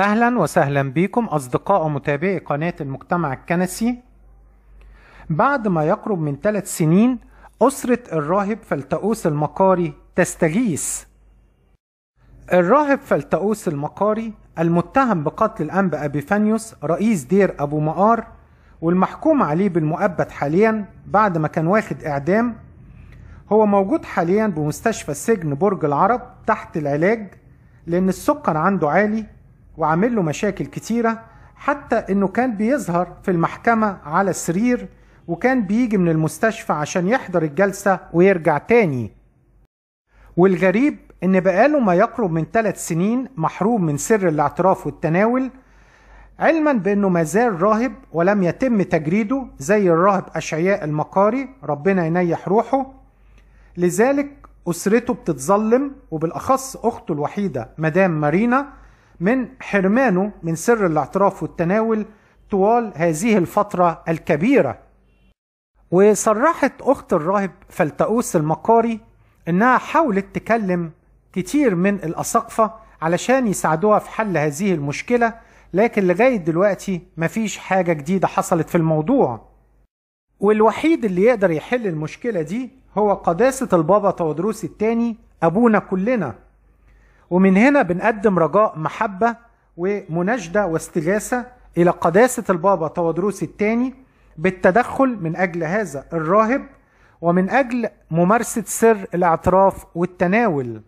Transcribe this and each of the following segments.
أهلا وسهلا بكم أصدقاء متابعي قناة المجتمع الكنسي بعد ما يقرب من ثلاث سنين أسرة الراهب فلتؤوس المقاري تستغيث الراهب فلتؤوس المقاري المتهم بقتل الأنبا أبيفانيوس رئيس دير أبو مقار والمحكوم عليه بالمؤبد حاليا بعد ما كان واخد إعدام هو موجود حاليا بمستشفى سجن برج العرب تحت العلاج لأن السكر عنده عالي وعامل له مشاكل كتيرة حتى انه كان بيظهر في المحكمة على السرير وكان بيجي من المستشفى عشان يحضر الجلسة ويرجع تاني والغريب ان بقاله ما يقرب من ثلاث سنين محروم من سر الاعتراف والتناول علما بانه ما زال راهب ولم يتم تجريده زي الراهب اشعياء المقاري ربنا ينيح روحه لذلك اسرته بتتظلم وبالاخص اخته الوحيده مدام مارينا من حرمانه من سر الاعتراف والتناول طوال هذه الفترة الكبيرة وصرحت أخت الراهب فلتقوس المقاري إنها حاولت تكلم كتير من الأساقفة علشان يساعدوها في حل هذه المشكلة لكن لغاية دلوقتي مفيش حاجة جديدة حصلت في الموضوع والوحيد اللي يقدر يحل المشكلة دي هو قداسة البابا تودروس الثاني أبونا كلنا ومن هنا بنقدم رجاء محبة ومناشدة واستغاثة إلى قداسة البابا تودروس الثاني بالتدخل من أجل هذا الراهب ومن أجل ممارسة سر الاعتراف والتناول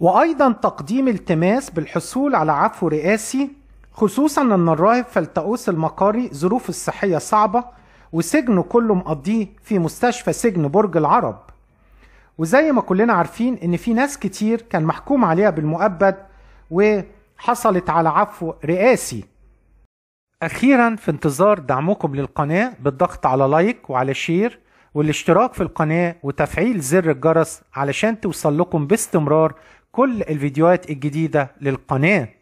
وأيضا تقديم التماس بالحصول على عفو رئاسي خصوصا أن الراهب فلتقوس المقاري ظروفه الصحية صعبة وسجنه كله مقضيه في مستشفى سجن برج العرب وزي ما كلنا عارفين ان في ناس كتير كان محكوم عليها بالمؤبد وحصلت على عفو رئاسي اخيرا في انتظار دعمكم للقناه بالضغط على لايك وعلى شير والاشتراك في القناه وتفعيل زر الجرس علشان توصل لكم باستمرار كل الفيديوهات الجديده للقناه